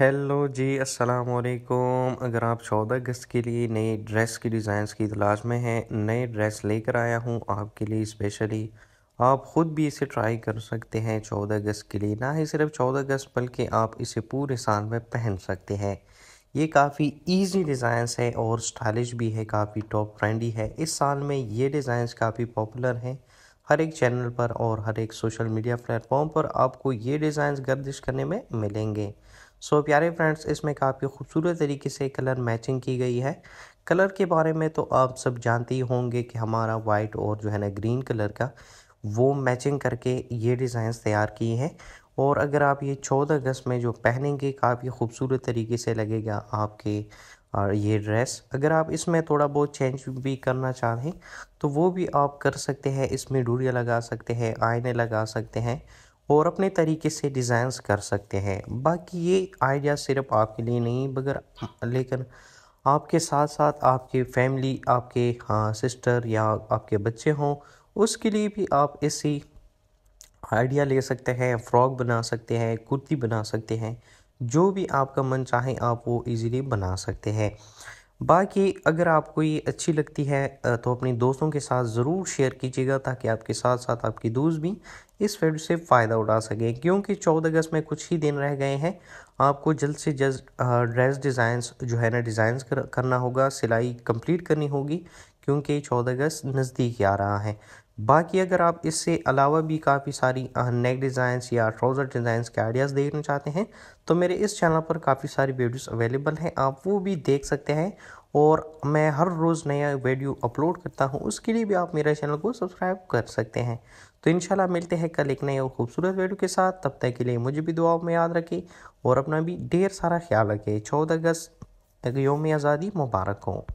hello जी अस्सलाम वालेकुम अगर आप चौदह अगस्त के लिए नए ड्रेस की डिज़ाइंस की तलाश में हैं नए ड्रेस लेकर आया हूँ आपके लिए स्पेशली आप ख़ुद भी इसे ट्राई कर सकते हैं चौदह अगस्त के लिए ना ही सिर्फ चौदह अगस्त बल्कि आप इसे पूरे साल में पहन सकते हैं ये काफ़ी इजी डिज़ाइंस है और स्टाइलिश भी है काफ़ी टॉप ट्रेंडी है इस साल में ये डिज़ाइंस काफ़ी पॉपुलर हैं हर एक चैनल पर और हर एक सोशल मीडिया प्लेटफॉर्म पर आपको ये डिज़ाइंस गर्दिश करने में मिलेंगे सो so, प्यारे फ्रेंड्स इसमें काफ़ी खूबसूरत तरीके से कलर मैचिंग की गई है कलर के बारे में तो आप सब जानते ही होंगे कि हमारा वाइट और जो है ना ग्रीन कलर का वो मैचिंग करके ये डिज़ाइंस तैयार किए हैं और अगर आप ये चौदह अगस्त में जो पहनेंगे काफ़ी खूबसूरत तरीके से लगेगा आपके और ये ड्रेस अगर आप इसमें थोड़ा बहुत चेंज भी करना चाहें तो वो भी आप कर सकते हैं इसमें डूरिया लगा सकते हैं आईने लगा सकते हैं और अपने तरीके से डिज़ाइन कर सकते हैं बाकी ये आइडिया सिर्फ आपके लिए नहीं बगर हाँ, लेकिन आपके साथ साथ आपके फैमिली आपके हाँ सिस्टर या आपके बच्चे हों उसके लिए भी आप इसी आइडिया ले सकते हैं फ्रॉक बना सकते हैं कुर्ती बना सकते हैं जो भी आपका मन चाहे आप वो इजीली बना सकते हैं बाकी अगर आपको ये अच्छी लगती है तो अपने दोस्तों के साथ ज़रूर शेयर कीजिएगा ताकि आपके साथ साथ आपकी दोस्त भी इस वीडियो से फ़ायदा उठा सकें क्योंकि चौदह अगस्त में कुछ ही दिन रह गए हैं आपको जल्द से जल्द ड्रेस डिज़ाइंस जो है ना डिज़ाइंस करना होगा सिलाई कंप्लीट करनी होगी क्योंकि चौदह अगस्त नज़दीक आ रहा है बाकी अगर आप इससे अलावा भी काफ़ी सारी नेक डिज़ाइंस या ट्राउज़र डिज़ाइंस के आइडियाज़ देखना चाहते हैं तो मेरे इस चैनल पर काफ़ी सारी वीडियोस अवेलेबल हैं आप वो भी देख सकते हैं और मैं हर रोज़ नया वीडियो अपलोड करता हूँ उसके लिए भी आप मेरे चैनल को सब्सक्राइब कर सकते हैं तो इन मिलते हैं कल एक नए और खूबसूरत वीडियो के साथ तब तक के लिए मुझे भी दुआओं में याद रखें और अपना भी ढेर सारा ख्याल रखें चौदह अगस्त योम आज़ादी मुबारक हो